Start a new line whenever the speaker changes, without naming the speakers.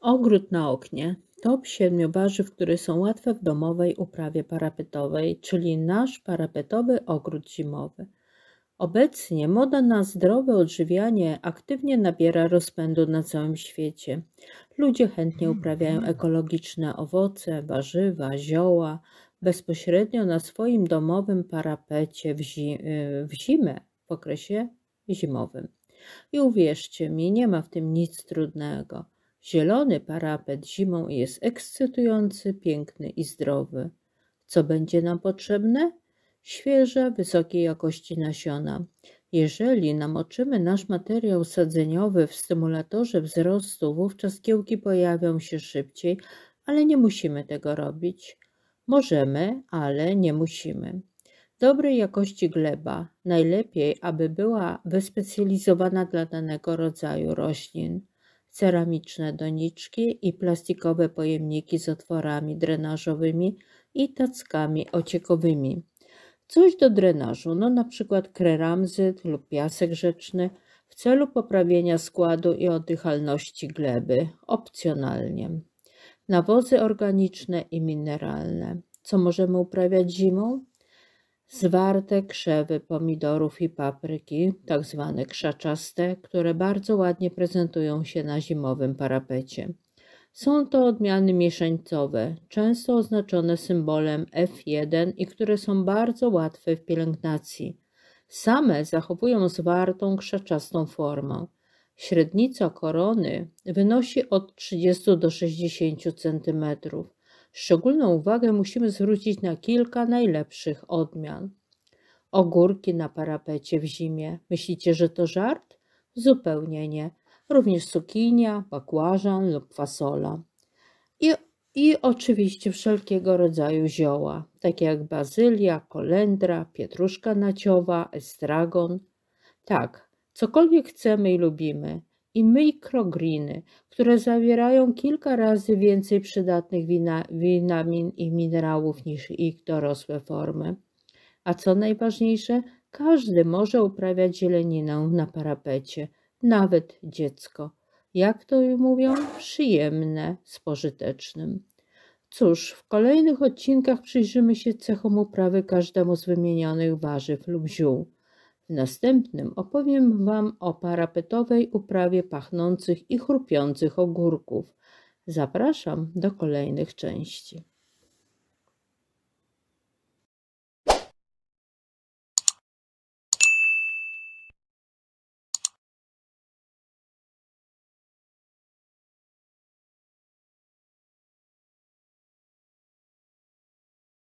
Ogród na oknie Top siedmiu warzyw, które są łatwe w domowej uprawie parapetowej, czyli nasz parapetowy ogród zimowy. Obecnie moda na zdrowe odżywianie aktywnie nabiera rozpędu na całym świecie. Ludzie chętnie uprawiają ekologiczne owoce, warzywa, zioła bezpośrednio na swoim domowym parapecie w, zi y, w zimę, w okresie zimowym. I uwierzcie mi, nie ma w tym nic trudnego. Zielony parapet zimą jest ekscytujący, piękny i zdrowy. Co będzie nam potrzebne? Świeże, wysokiej jakości nasiona. Jeżeli namoczymy nasz materiał sadzeniowy w stymulatorze wzrostu, wówczas kiełki pojawią się szybciej, ale nie musimy tego robić. Możemy, ale nie musimy. Dobrej jakości gleba. Najlepiej, aby była wyspecjalizowana dla danego rodzaju roślin ceramiczne doniczki i plastikowe pojemniki z otworami drenażowymi i tackami ociekowymi. Coś do drenażu, no na przykład kreramzyt lub piasek rzeczny w celu poprawienia składu i oddychalności gleby, opcjonalnie. Nawozy organiczne i mineralne. Co możemy uprawiać zimą? zwarte krzewy pomidorów i papryki, tak zwane krzaczaste, które bardzo ładnie prezentują się na zimowym parapecie. Są to odmiany mieszańcowe, często oznaczone symbolem F1 i które są bardzo łatwe w pielęgnacji. Same zachowują zwartą, krzaczastą formę. Średnica korony wynosi od 30 do 60 centymetrów. Szczególną uwagę musimy zwrócić na kilka najlepszych odmian. Ogórki na parapecie w zimie. Myślicie, że to żart? Zupełnie nie. Również sukinia, bakłażan lub fasola. I, I oczywiście wszelkiego rodzaju zioła, takie jak bazylia, kolendra, pietruszka naciowa, estragon. Tak, cokolwiek chcemy i lubimy, i mikrogriny, które zawierają kilka razy więcej przydatnych wina, witamin i minerałów niż ich dorosłe formy. A co najważniejsze, każdy może uprawiać zieleninę na parapecie, nawet dziecko. Jak to mówią, przyjemne z pożytecznym. Cóż, w kolejnych odcinkach przyjrzymy się cechom uprawy każdemu z wymienionych warzyw lub ziół. W następnym opowiem Wam o parapetowej uprawie pachnących i chrupiących ogórków. Zapraszam do kolejnych części.